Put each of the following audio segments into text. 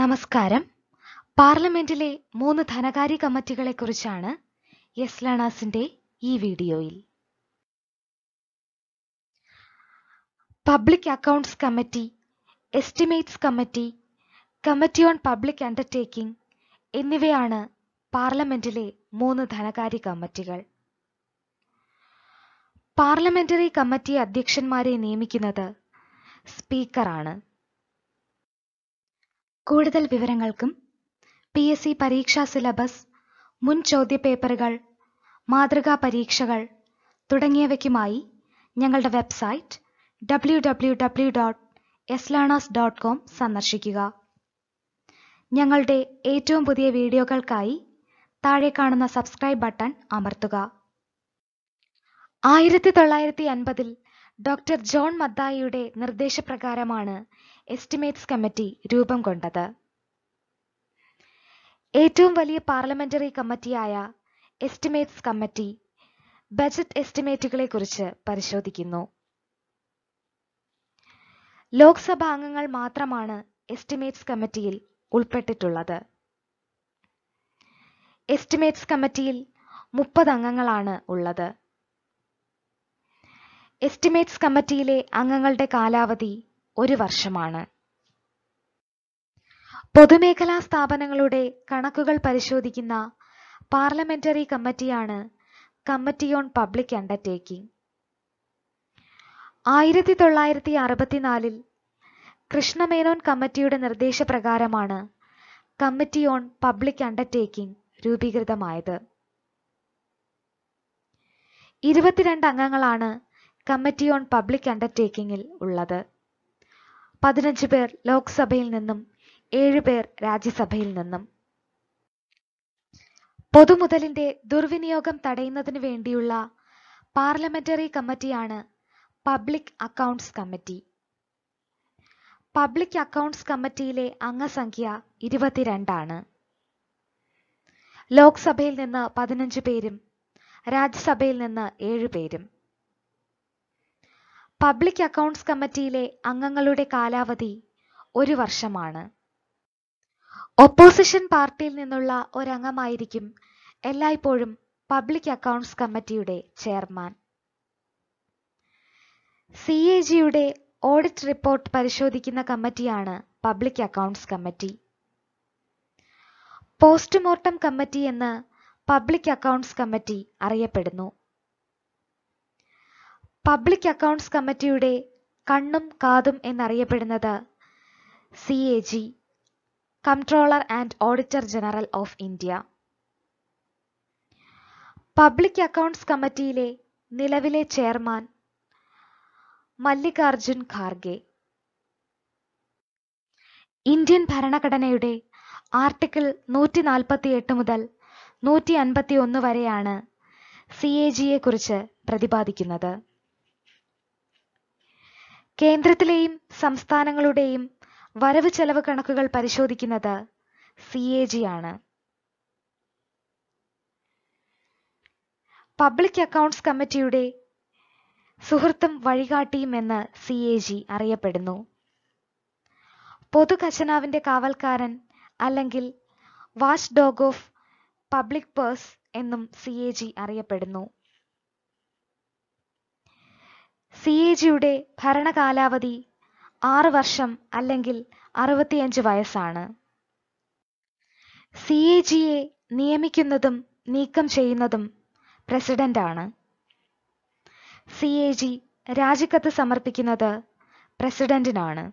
നമസ്കാരം പാർലമെന്റിലെ മൂന്ന് ധനകാര്യ കമ്മിറ്റികളെക്കുറിച്ചാണ് എസ് ലേണേഴ്സിന്റെ ഈ വീഡിയോയിൽ public accounts committee estimates committee committee on public undertaking എന്നിവയാണ് പാർലമെന്റിലെ മൂന്ന് ധനകാര്യ കമ്മിറ്റികൾ പാർലമെന്ററി കമ്മിറ്റി അധ്യക്ഷന്മാരെ നിയമിക്കുന്നത് സ്പീക്കറാണ് കൂടുതൽ വിവരങ്ങൾക്കും പി എസ് സി പരീക്ഷാ സിലബസ് മുൻ ചോദ്യപേപ്പറുകൾ മാതൃകാ പരീക്ഷകൾ തുടങ്ങിയവയ്ക്കുമായി ഞങ്ങളുടെ website W dot S learners dot com സന്ദർശിക്കുക ഞങ്ങളുടെ ഏറ്റവും പുതിയ വീഡിയോകൾക്കായി താഴെ കാണുന്ന സബ്സ്ക്രൈബ് ബട്ടൺ അമർത്തുക ആയിരത്തി തൊള്ളായിരത്തി അൻപതിൽ ഡോക്ടർ ജോൺ മത്തായിയുടെ നിർദ്ദേശപ്രകാരമാണ് എസ്റ്റിമേറ്റ്സ് കമ്മിറ്റി രൂപം കൊണ്ടത് ഏറ്റവും വലിയ പാർലമെന്ററി കമ്മിറ്റിയായ എസ്റ്റിമേറ്റ്സ് കമ്മിറ്റി ബജറ്റ് എസ്റ്റിമേറ്റുകളെ കുറിച്ച് പരിശോധിക്കുന്നു ലോക്സഭ അംഗങ്ങൾ മാത്രമാണ് എസ്റ്റിമേറ്റ്സ് കമ്മിറ്റിയിൽ ഉൾപ്പെട്ടിട്ടുള്ളത് എസ്റ്റിമേറ്റ്സ് കമ്മിറ്റിയിൽ മുപ്പത് അംഗങ്ങളാണ് ഉള്ളത് എസ്റ്റിമേറ്റ്സ് കമ്മിറ്റിയിലെ അംഗങ്ങളുടെ കാലാവധി ഒരു വർഷമാണ് പൊതുമേഖലാ സ്ഥാപനങ്ങളുടെ കണക്കുകൾ പരിശോധിക്കുന്ന പാർലമെന്ററി കമ്മിറ്റിയാണ് കമ്മിറ്റി ഓൺ പബ്ലിക് അണ്ടർടേക്കിംഗ് ആയിരത്തി തൊള്ളായിരത്തി അറുപത്തിനാലിൽ കൃഷ്ണമേനോൻ കമ്മിറ്റിയുടെ നിർദ്ദേശപ്രകാരമാണ് കമ്മിറ്റി ഓൺ പബ്ലിക് അണ്ടർടേക്കിംഗ് രൂപീകൃതമായത് ഇരുപത്തിരണ്ട് അംഗങ്ങളാണ് കമ്മിറ്റി ഓൺ പബ്ലിക് അണ്ടർടേക്കിംഗിൽ ഉള്ളത് പതിനഞ്ച് പേർ ലോക്സഭയിൽ നിന്നും ഏഴ് പേർ രാജ്യസഭയിൽ നിന്നും പൊതുമുതലിന്റെ ദുർവിനിയോഗം തടയുന്നതിന് വേണ്ടിയുള്ള പാർലമെന്ററി കമ്മിറ്റിയാണ് public accounts committee public accounts കമ്മിറ്റിയിലെ അംഗസംഖ്യ ഇരുപത്തിരണ്ടാണ് ലോക്സഭയിൽ നിന്ന് പതിനഞ്ച് പേരും രാജ്യസഭയിൽ നിന്ന് ഏഴ് പേരും പബ്ലിക് അക്കൗണ്ട്സ് കമ്മിറ്റിയിലെ അംഗങ്ങളുടെ കാലാവധി ഒരു വർഷമാണ് ഒപ്പോസിഷൻ പാർട്ടിയിൽ നിന്നുള്ള ഒരംഗമായിരിക്കും എല്ലായ്പ്പോഴും പബ്ലിക് അക്കൗണ്ട്സ് കമ്മിറ്റിയുടെ ചെയർമാൻ സി എ ജിയുടെ ഓഡിറ്റ് റിപ്പോർട്ട് പരിശോധിക്കുന്ന കമ്മിറ്റിയാണ് public accounts committee postmortem committee എന്ന് പബ്ലിക് അക്കൗണ്ട്സ് കമ്മിറ്റി അറിയപ്പെടുന്നു പബ്ലിക് അക്കൗണ്ട്സ് കമ്മിറ്റിയുടെ കണ്ണും കാതും എന്നറിയപ്പെടുന്നത് C A G comptroller and auditor general of India public accounts കമ്മിറ്റിയിലെ നിലവിലെ ചെയർമാൻ മല്ലികാർജുൻ ഖാർഗെ ഇന്ത്യൻ ഭരണഘടനയുടെ ആർട്ടിക്കിൾ നൂറ്റി എട്ട് മുതൽ നൂറ്റി അൻപത്തി ഒന്ന് വരെയാണ് സി എ കുറിച്ച് പ്രതിപാദിക്കുന്നത് കേന്ദ്രത്തിലെയും സംസ്ഥാനങ്ങളുടെയും വരവ് ചെലവ് കണക്കുകൾ പരിശോധിക്കുന്നത് സി എ ജി ആണ് പബ്ലിക് അക്കൗണ്ട്സ് കമ്മിറ്റിയുടെ സുഹൃത്തും വഴികാട്ടിയും എന്ന് സി എ ജി അറിയപ്പെടുന്നു പൊതു കാവൽക്കാരൻ അല്ലെങ്കിൽ watch dog of public purse എന്നും സി എ ജി അറിയപ്പെടുന്നു സി എ ജിയുടെ ഭരണകാലാവധി ആറ് വർഷം അല്ലെങ്കിൽ അറുപത്തിയഞ്ച് വയസ്സാണ് സി എ ജിയെ നിയമിക്കുന്നതും നീക്കം ചെയ്യുന്നതും പ്രസിഡന്റാണ് സി എ ജി രാജിക്കത്ത് സമർപ്പിക്കുന്നത് പ്രസിഡന്റിനാണ്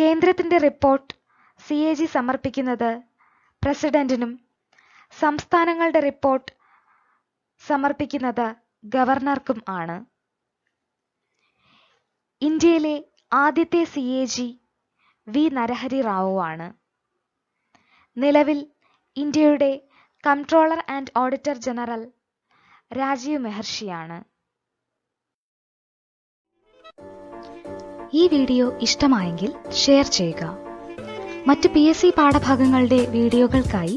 കേന്ദ്രത്തിന്റെ റിപ്പോർട്ട് സി എ ജി സമർപ്പിക്കുന്നത് പ്രസിഡന്റിനും സംസ്ഥാനങ്ങളുടെ റിപ്പോർട്ട് സമർപ്പിക്കുന്നത് ഗവർണർക്കും ആണ് ഇന്ത്യയിലെ ആദ്യത്തെ C A G V Narahari Rao ആണ് നിലവിൽ ഇന്ത്യയുടെ controller and auditor general Rajiv മെഹർഷിയാണ് ഈ വീഡിയോ ഇഷ്ടമായെങ്കിൽ ഷെയർ ചെയ്യുക മറ്റ് പി എസ് സി പാഠഭാഗങ്ങളുടെ വീഡിയോകൾക്കായി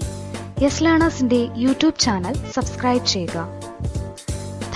യെസ് ലേണേഴ്സിന്റെ യൂട്യൂബ് ചാനൽ സബ്സ്ക്രൈബ് ചെയ്യുക